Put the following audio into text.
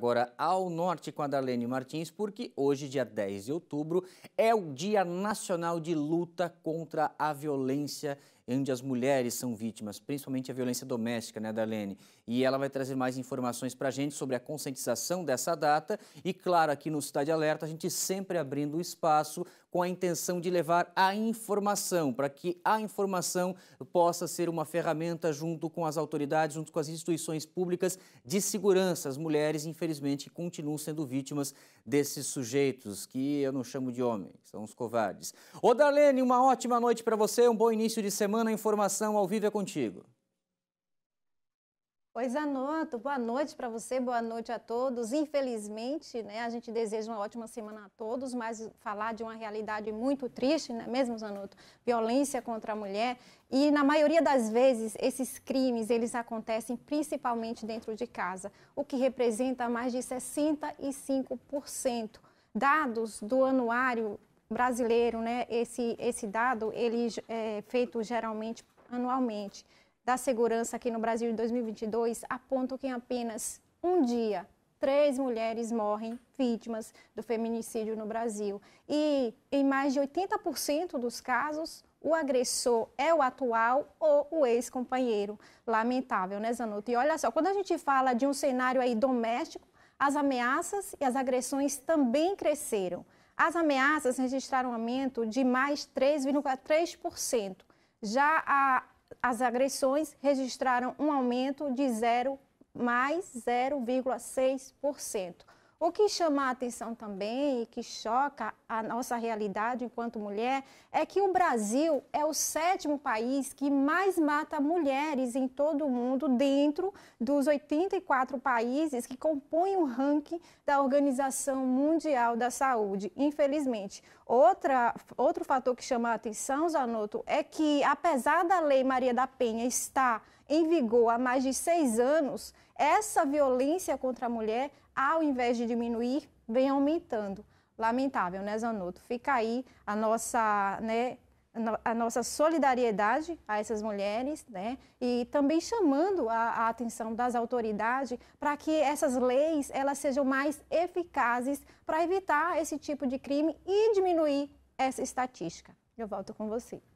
agora ao norte com a Darlene Martins, porque hoje, dia 10 de outubro, é o Dia Nacional de Luta contra a Violência onde as mulheres são vítimas, principalmente a violência doméstica, né, Darlene? E ela vai trazer mais informações para a gente sobre a conscientização dessa data. E, claro, aqui no Cidade Alerta, a gente sempre abrindo o espaço com a intenção de levar a informação, para que a informação possa ser uma ferramenta junto com as autoridades, junto com as instituições públicas de segurança. As mulheres, infelizmente, continuam sendo vítimas desses sujeitos, que eu não chamo de homens, são os covardes. Ô Darlene, uma ótima noite para você, um bom início de semana semana informação ao vivo é contigo. Pois anoto. Boa noite para você, boa noite a todos. Infelizmente, né, a gente deseja uma ótima semana a todos, mas falar de uma realidade muito triste, né, mesmo, Zanotto? violência contra a mulher. E na maioria das vezes, esses crimes, eles acontecem principalmente dentro de casa, o que representa mais de 65% dados do anuário brasileiro, né, esse, esse dado, ele é feito geralmente anualmente, da segurança aqui no Brasil em 2022, aponta que em apenas um dia, três mulheres morrem vítimas do feminicídio no Brasil. E em mais de 80% dos casos, o agressor é o atual ou o ex-companheiro. Lamentável, né, Zanuto? E olha só, quando a gente fala de um cenário aí doméstico, as ameaças e as agressões também cresceram. As ameaças registraram um aumento de mais 3,3%. Já a, as agressões registraram um aumento de 0, mais 0,6%. O que chama a atenção também e que choca a nossa realidade enquanto mulher é que o Brasil é o sétimo país que mais mata mulheres em todo o mundo, dentro dos 84 países que compõem o ranking da Organização Mundial da Saúde, infelizmente. Outra, outro fator que chama a atenção, Zanotto, é que apesar da Lei Maria da Penha estar em vigor há mais de seis anos, essa violência contra a mulher, ao invés de diminuir, vem aumentando. Lamentável, né, Zanotto? Fica aí a nossa, né, a nossa solidariedade a essas mulheres, né? E também chamando a, a atenção das autoridades para que essas leis elas sejam mais eficazes para evitar esse tipo de crime e diminuir essa estatística. Eu volto com você.